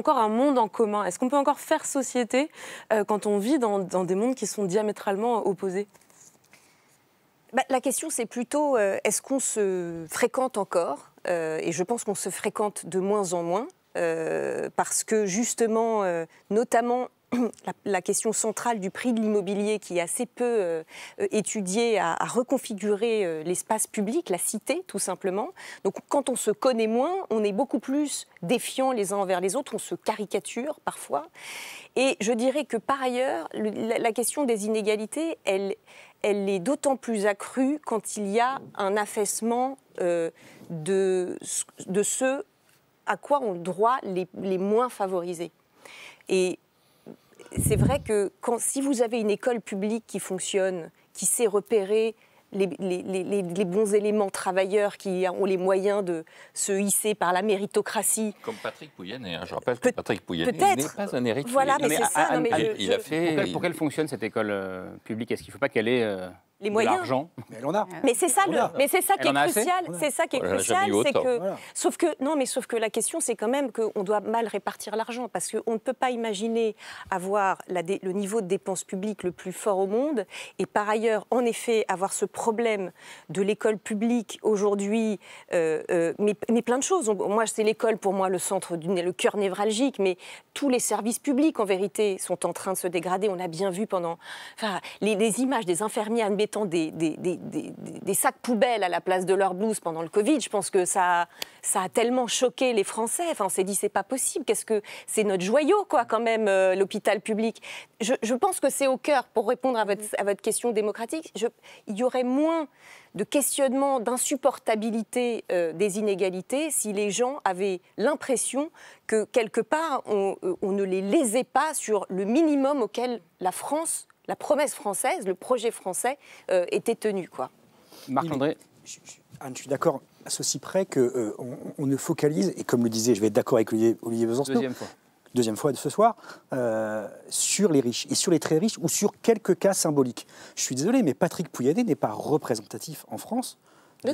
encore un monde en commun Est-ce qu'on peut encore faire société euh, quand on vit dans, des mondes qui sont diamétralement opposés bah, la question, c'est plutôt euh, est-ce qu'on se fréquente encore euh, Et je pense qu'on se fréquente de moins en moins. parce que justement, notamment la, question centrale du prix de l'immobilier qui est assez peu étudié, euh, euh, étudiée à, à reconfigurer euh, l'espace public, la cité tout simplement. Donc quand on se connaît moins, on est beaucoup plus défiant les uns envers les autres, on se caricature parfois. Et je dirais que par ailleurs, la, question des inégalités, elle, elle est d'autant plus accrue quand il y a un affaissement de, de ceux à quoi ont droit les, les moins favorisés. Et c'est vrai que si vous avez une école publique qui fonctionne, qui sait repérer les, bons éléments travailleurs qui ont les moyens de se hisser par la méritocratie. Comme Patrick Pouyanné, hein, je rappelle que Patrick Pouyanné n'est pas un héritier. Voilà, mais, c'est ça. Pour qu'elle fonctionne cette école euh, publique, est-ce qu'il ne faut pas qu'elle ait... Euh, les moyens. Mais a. Mais c'est ça, mais c'est ça qui est crucial. C'est ça qui est crucial, sauf que non, mais sauf que la question c'est quand même qu'on doit mal répartir l'argent parce qu'on ne peut pas imaginer avoir la le niveau de dépenses publiques le plus fort au monde et par ailleurs, en effet, avoir ce problème de l'école publique aujourd'hui, euh, euh, mais, mais, plein de choses. Moi, c'est l'école pour moi le centre, le cœur névralgique, mais tous les services publics en vérité sont en train de se dégrader. On a bien vu pendant enfin, les, images des infirmières, mettant des, des, sacs poubelles à la place de leurs blouses pendant le Covid. Je pense que ça, ça a tellement choqué les Français. Enfin, on s'est dit, c'est pas possible. Qu'est-ce que c'est notre joyau, quoi, quand même, euh, l'hôpital public. Je, pense que c'est au cœur, pour répondre à votre, question démocratique, il y aurait moins de questionnement, d'insupportabilité euh, des inégalités si les gens avaient l'impression que quelque part, on, euh, on ne les lésait pas sur le minimum auquel la France la promesse française, le projet français euh, était tenu. Quoi. Marc-André je, suis d'accord à ceci près qu'on euh, on ne focalise, et comme le disait, je vais être d'accord avec Olivier, Besançon, deuxième fois. deuxième fois de ce soir, euh, sur les riches, et sur les très riches, ou sur quelques cas symboliques. Je suis désolé, mais Patrick Pouyade n'est pas représentatif en France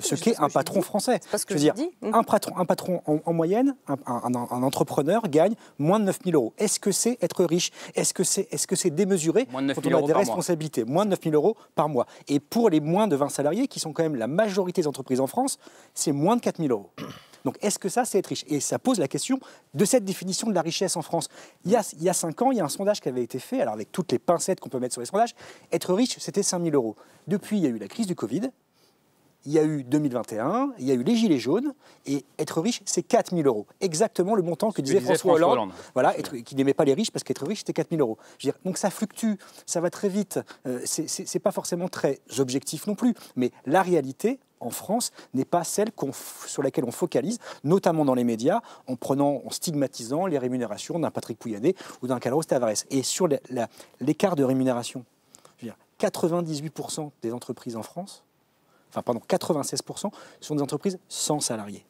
ce qu'est un patron français. je veux dire, un patron, un patron en, moyenne, un, entrepreneur gagne moins de 9 000 euros. Est-ce que c'est être riche Est-ce que c'est est -ce démesuré on a des responsabilités Moins de 9 000 euros par mois. Et pour les moins de 20 salariés, qui sont quand même la majorité des entreprises en France, c'est moins de 4 000 euros. Donc est-ce que ça, c'est être riche Et ça pose la question de cette définition de la richesse en France. Il y, a, il cinq ans, il y a un sondage qui avait été fait, alors avec toutes les pincettes qu'on peut mettre sur les sondages, être riche, c'était 5 000 euros. Depuis, il y a eu la crise du Covid, il y a eu 2021, il y a eu les Gilets jaunes, et être riche, c'est 4 000 euros. Exactement le montant que, disait, François, Hollande, Voilà, qui n'aimait pas les riches parce qu'être riche, c'était 4 000 euros. donc ça fluctue, ça va très vite. Euh, Ce c'est pas forcément très objectif non plus, mais la réalité, en France n'est pas celle sur laquelle on focalise, notamment dans les médias, en prenant, en stigmatisant les rémunérations d'un Patrick Pouyanné ou d'un Carlos Tavares. Et sur l'écart de rémunération, 98% des entreprises en France enfin pardon, 96% sont des entreprises sans salariés.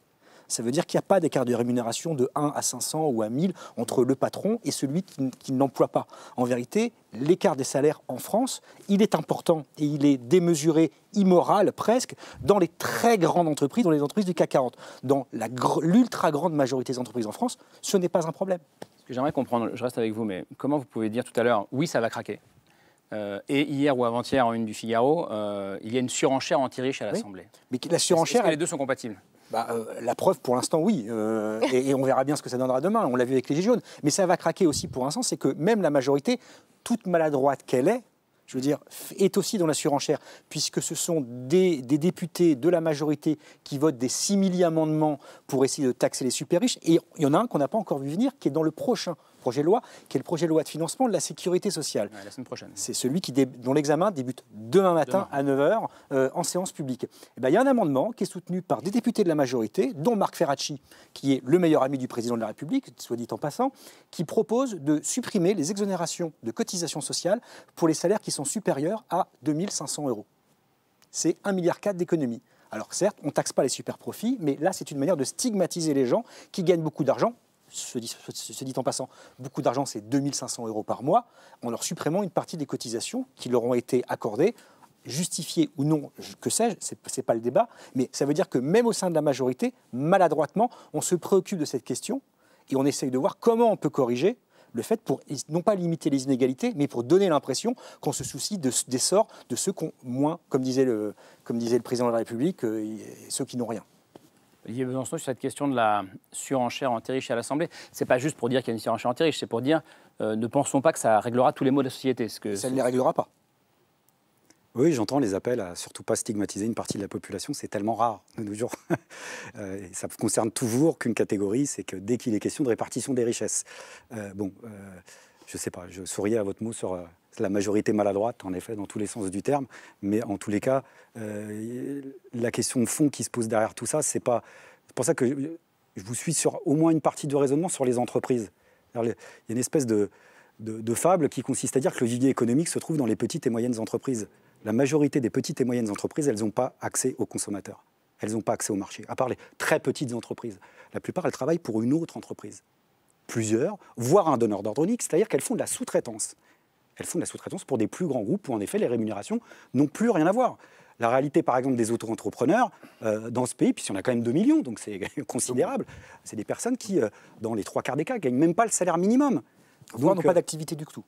Ça veut dire qu'il n'y a pas d'écart de rémunération de 1 à 500 ou à 1000 entre le patron et celui qui, qui n'emploie pas. En vérité, l'écart des salaires en France, il est important et il est démesuré, immoral presque, dans les très grandes entreprises, dans les entreprises du CAC 40. Dans l'ultra grande majorité des entreprises en France, ce n'est pas un problème. Ce que J'aimerais comprendre, je reste avec vous, mais comment vous pouvez dire tout à l'heure, oui, ça va craquer euh, et hier ou avant-hier en une du Figaro, euh, il y a une surenchère anti-riche à l'Assemblée. Mais la surenchère. Est-ce que les deux sont compatibles bah, euh, la preuve, pour l'instant, oui. et, on verra bien ce que ça donnera demain. On l'a vu avec les Gilets jaunes. Mais ça va craquer aussi pour un sens, c'est que même la majorité, toute maladroite qu'elle est, je veux dire, est aussi dans la surenchère, puisque ce sont des, des députés de la majorité qui votent des simili-amendements pour essayer de taxer les super riches. Et il y en a un qu'on n'a pas encore vu venir, qui est dans le prochain projet de loi, qui est le projet de loi de financement de la sécurité sociale. la semaine prochaine. C'est celui dont l'examen débute demain matin à 9h euh, en séance publique. Eh ben, il y a un amendement qui est soutenu par des députés de la majorité, dont Marc Ferracci, qui est le meilleur ami du président de la République, soit dit en passant, qui propose de supprimer les exonérations de cotisations sociales pour les salaires qui sont supérieurs à 2500 euros. C'est 1,4 milliard d'économies. Alors certes, on ne taxe pas les super profits, mais là, c'est une manière de stigmatiser les gens qui gagnent beaucoup d'argent se dit, en passant, beaucoup d'argent, c'est 2500 euros par mois, en leur supprimant une partie des cotisations qui leur ont été accordées justifiées ou non, que sais-je, c'est pas le débat, mais ça veut dire que même au sein de la majorité, maladroitement, on se préoccupe de cette question et on essaye de voir comment on peut corriger le fait pour non pas limiter les inégalités, mais pour donner l'impression qu'on se soucie de, des sorts de ceux qui ont moins, comme disait le, comme disait le président de la République, euh, ceux qui n'ont rien. Olivier Besançon sur cette question de la surenchère anti à l'Assemblée. C'est pas juste pour dire qu'il y a une surenchère anti c'est pour dire euh, ne pensons pas que ça réglera tous les maux de la société. que ça ne les réglera pas. Oui, j'entends les appels à surtout pas stigmatiser une partie de la population. C'est tellement rare de nos jours. Ça euh, ça concerne toujours qu'une catégorie, c'est que dès qu'il est question de répartition des richesses. Euh, bon, je je sais pas, je souriais à votre mot sur la majorité maladroite, en effet, dans tous les sens du terme. Mais en tous les cas, euh, la question de fond qui se pose derrière tout ça, c'est pas. C'est pour ça que je vous suis sur au moins une partie de raisonnement sur les entreprises. Il y a une espèce de, fable qui consiste à dire que le vivier économique se trouve dans les petites et moyennes entreprises. La majorité des petites et moyennes entreprises, elles n'ont pas accès aux consommateurs. Elles n'ont pas accès au marché, à part les très petites entreprises. La plupart, elles travaillent pour une autre entreprise plusieurs, voire un donneur d'ordre unique, c'est-à-dire qu'elles font de la sous-traitance elles font de la sous-traitance pour des plus grands groupes où en effet les rémunérations n'ont plus rien à voir. La réalité, par exemple, des auto-entrepreneurs euh, dans ce pays, puisqu'il y en a quand même 2 millions, donc c'est considérable, c'est des personnes qui, euh, dans les trois quarts des cas, gagnent même pas le salaire minimum. Voire n'ont pas euh, d'activité du tout.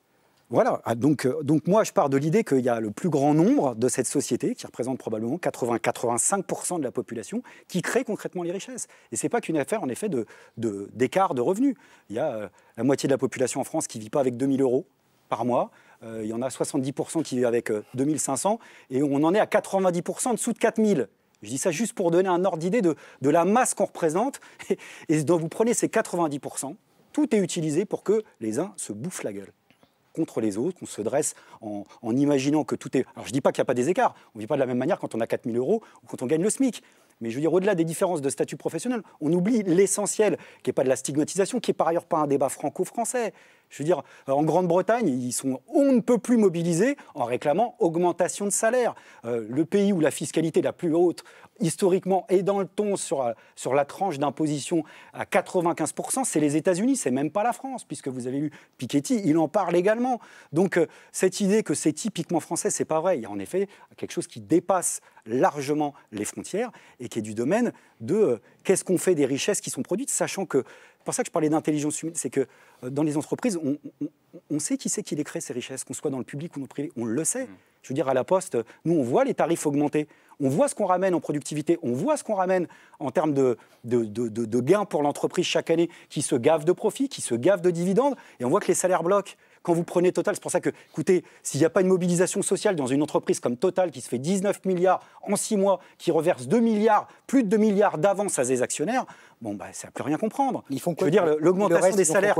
Voilà, ah, donc, donc moi je pars de l'idée qu'il y a le plus grand nombre de cette société, qui représente probablement 80-85% de la population, qui crée concrètement les richesses. Et ce n'est pas qu'une affaire en effet d'écart de, d'écart de, revenus. Il y a la moitié de la population en France qui ne vit pas avec 2000 euros par mois. Euh, il y en a 70% qui vivent avec 2500 euh, et on en est à 90% en dessous de 4000. Je dis ça juste pour donner un ordre d'idée de, la masse qu'on représente. Et, et dont vous prenez ces 90%, tout est utilisé pour que les uns se bouffent la gueule contre les autres, on se dresse en, en, imaginant que tout est... Alors je ne dis pas qu'il n'y a pas des écarts, on ne vit pas de la même manière quand on a 4000 euros ou quand on gagne le SMIC. Mais je veux dire, au-delà des différences de statut professionnel, on oublie l'essentiel, qui n'est pas de la stigmatisation, qui n'est par ailleurs pas un débat franco-français. Je veux dire, euh, en Grande-Bretagne, ils sont on ne peut plus mobiliser en réclamant augmentation de salaire. Euh, le pays où la fiscalité la plus haute historiquement et dans le ton sur, euh, sur la tranche d'imposition à 95%, c'est les États-Unis, c'est même pas la France, puisque vous avez lu Piketty, il en parle également. Donc cette idée que c'est typiquement français, c'est pas vrai. Il y a en effet quelque chose qui dépasse largement les frontières et qui est du domaine de qu'est-ce qu'on fait des richesses qui sont produites, sachant que c'est pour ça que je parlais d'intelligence humaine, c'est que euh, dans les entreprises, on, sait qui c'est qui les crée, ces richesses, qu'on soit dans le public ou dans le privé, on le sait. Mm. Je veux dire, à la poste, nous, on voit les tarifs augmenter, on voit ce qu'on ramène en productivité, on voit ce qu'on ramène en termes de, gains pour l'entreprise chaque année, qui se gave de profits, qui se gave de dividendes, et on voit que les salaires bloquent. Quand vous prenez Total, c'est pour ça que, écoutez, s'il n'y a pas une mobilisation sociale dans une entreprise comme Total qui se fait 19 milliards en 6 mois, qui reverse 2 milliards, plus de 2 milliards d'avance à ses actionnaires, bon, bah, ça ne plus rien comprendre. Ils font quoi Je veux dire, l'augmentation des salaires.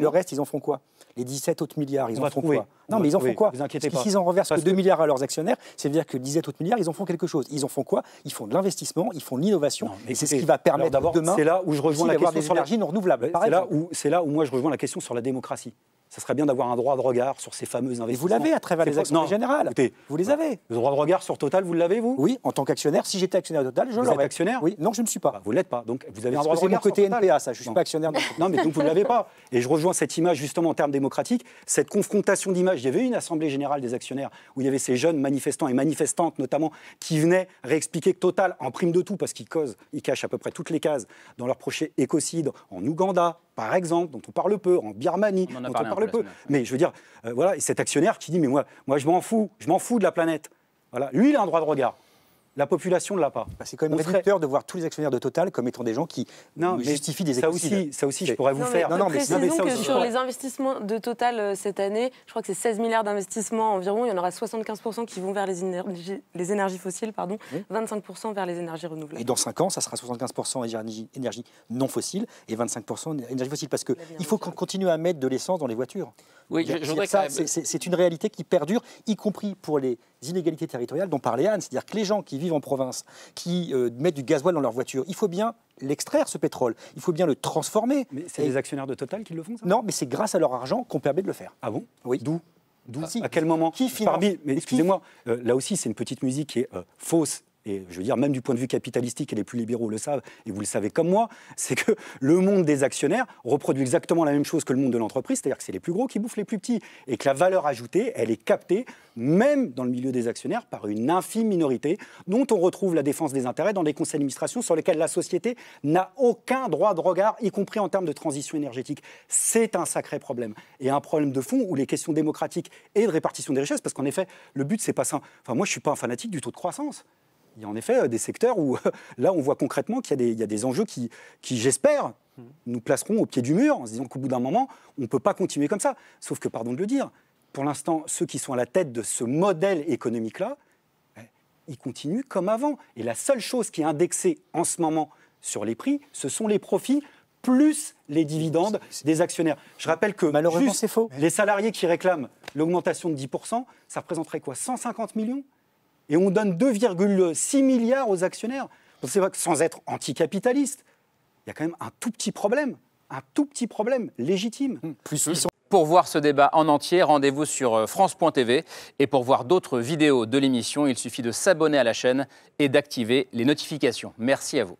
le reste, ils en font quoi Les 17 autres milliards, ils en font quoi Non, mais ils en font quoi Vous inquiétez S'ils en reversent que, 2 milliards à leurs actionnaires, cest à dire que 17 autres milliards, ils en font quelque chose. Ils en font quoi Ils font de l'investissement, ils font de l'innovation. Et c'est ce qui va permettre demain c'est là où je rejoins la question sur énergies non renouvelables. C'est là, où, là où moi je rejoins la question sur la démocratie ça serait bien d'avoir un droit de regard sur ces fameuses investissements. vous l'avez à travers les assemblées générales. vous les bah, avez. Le droit de regard sur Total, vous l'avez, vous Oui, en tant qu'actionnaire. Si j'étais actionnaire de Total, je l'aurais. actionnaire Oui, non, je ne suis pas. Bah, vous ne l'êtes pas. Donc, vous avez un droit de regard. côté NPA, ça. Je ne suis pas actionnaire. De... non, mais donc vous ne l'avez pas. Et je rejoins cette image, justement, en termes démocratiques, cette confrontation d'images. Il y avait une assemblée générale des actionnaires où il y avait ces jeunes manifestants et manifestantes, notamment, qui venaient réexpliquer que Total, en prime de tout, parce qu'ils causent, ils cachent à peu près toutes les cases dans leur projet écocide en Ouganda, par exemple, dont on parle peu, en Birmanie, on dont on parle peu. Mais je veux dire, euh, voilà, cet actionnaire qui dit, mais moi, moi je m'en fous, je m'en fous de la planète. Voilà, lui, il a un droit de regard. La population ne l'a pas. Bah, c'est quand même très réducteur de voir tous les actionnaires de Total comme étant des gens qui justifient des Ça aussi, ça aussi je pourrais vous faire. sur les investissements de Total euh, cette année, je crois que c'est 16 milliards d'investissements environ. Il y en aura 75% qui vont vers les énergies, les énergies fossiles, pardon, 25% vers les énergies renouvelables. Et dans 5 ans, ça sera 75% énergie, énergie non fossile et 25% énergie fossile. Parce qu'il bah, faut qu'on continue à mettre de l'essence dans les voitures. Oui, C'est une réalité qui perdure, y compris pour les inégalités territoriales dont parlait Anne. C'est-à-dire que les gens qui vivent en province, qui euh, mettent du gasoil dans leur voiture, il faut bien l'extraire, ce pétrole. Il faut bien le transformer. Mais c'est les actionnaires de Total qui le font, ça Non, mais c'est grâce à leur argent qu'on permet de le faire. Ah bon Oui. D'où ah. À quel moment Qui finance Mais excusez-moi, euh, là aussi, c'est une petite musique qui est euh, fausse et je veux dire même du point de vue capitalistique, et les plus libéraux le savent, et vous le savez comme moi, c'est que le monde des actionnaires reproduit exactement la même chose que le monde de l'entreprise, c'est-à-dire que c'est les plus gros qui bouffent les plus petits, et que la valeur ajoutée, elle est captée, même dans le milieu des actionnaires, par une infime minorité, dont on retrouve la défense des intérêts dans des conseils d'administration sur lesquels la société n'a aucun droit de regard, y compris en termes de transition énergétique. C'est un sacré problème, et un problème de fond où les questions démocratiques et de répartition des richesses, parce qu'en effet, le but, c'est pas ça. Enfin, moi, je suis pas un fanatique du taux de croissance il y a en effet euh, des secteurs où là, on voit concrètement qu'il y, a des enjeux qui, j'espère, nous placeront au pied du mur en se disant qu'au bout d'un moment, on ne peut pas continuer comme ça. Sauf que, pardon de le dire, pour l'instant, ceux qui sont à la tête de ce modèle économique-là, eh, ils continuent comme avant. Et la seule chose qui est indexée en ce moment sur les prix, ce sont les profits plus les dividendes des actionnaires. Je rappelle que Malheureusement, juste faux. les salariés qui réclament l'augmentation de 10%, ça représenterait quoi 150 millions et on donne 2,6 milliards aux actionnaires. Pensez pas que sans être anticapitaliste, il y a quand même un tout petit problème, un tout petit problème légitime. Mmh. Pour voir ce débat en entier, rendez-vous sur euh, France.tv. Et pour voir d'autres vidéos de l'émission, il suffit de s'abonner à la chaîne et d'activer les notifications. Merci à vous.